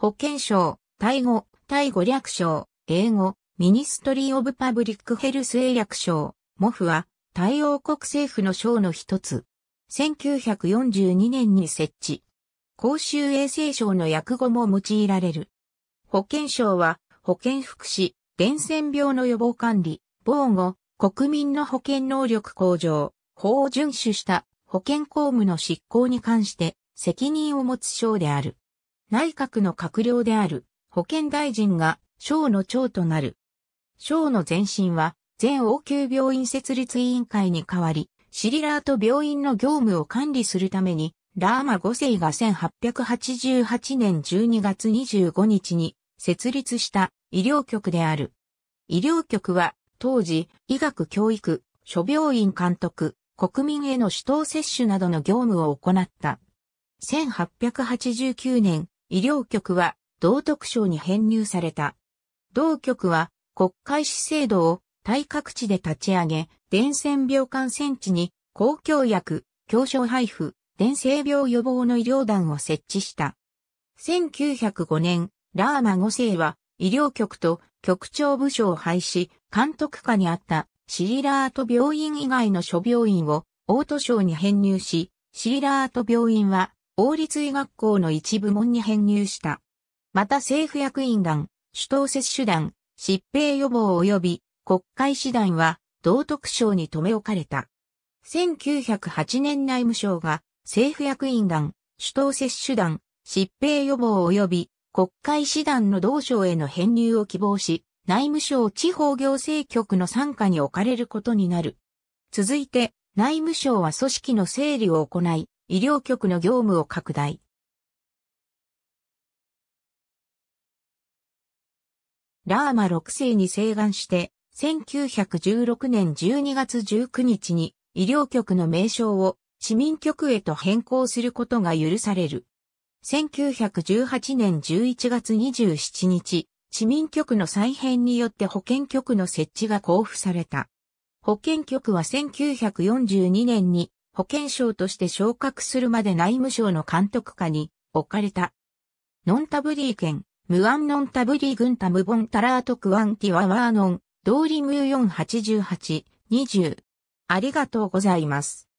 保健省、タイ語、タイ語略称、英語、ミニストリー・オブ・パブリック・ヘルス英略称、モフは、タイ王国政府の省の一つ。1942年に設置。公衆衛生省の訳語も用いられる。保健省は、保健福祉、伝染病の予防管理、防護、国民の保健能力向上、法を遵守した保健公務の執行に関して責任を持つ省である。内閣の閣僚である保健大臣が省の長となる。省の前身は全応急病院設立委員会に代わり、シリラート病院の業務を管理するために、ラーマ5世が1888年12月25日に設立した医療局である。医療局は当時医学教育、諸病院監督、国民への首導接種などの業務を行った。1889年、医療局は道徳省に編入された。同局は国会市制度を対各地で立ち上げ、伝染病感染地に公共薬、教書配布、伝染病予防の医療団を設置した。1905年、ラーマ5世は医療局と局長部署を廃止、監督下にあったシリラート病院以外の諸病院をオート省に編入し、シリラート病院は法律医学校の一部門に編入した。また政府役員団、首都接種団、疾病予防及び国会師団は道徳省に留め置かれた。1908年内務省が政府役員団、首都接種団、疾病予防及び国会師団の同省への編入を希望し、内務省地方行政局の傘下に置かれることになる。続いて、内務省は組織の整理を行い、医療局の業務を拡大。ラーマ6世に請願して、1916年12月19日に医療局の名称を市民局へと変更することが許される。1918年11月27日、市民局の再編によって保健局の設置が交付された。保健局は1942年に保健省として昇格するまで内務省の監督下に置かれた。ノンタブリー県、ムアンノンタブリー軍タムボンタラートクワンティワワーノン、ドーリムー488、20。ありがとうございます。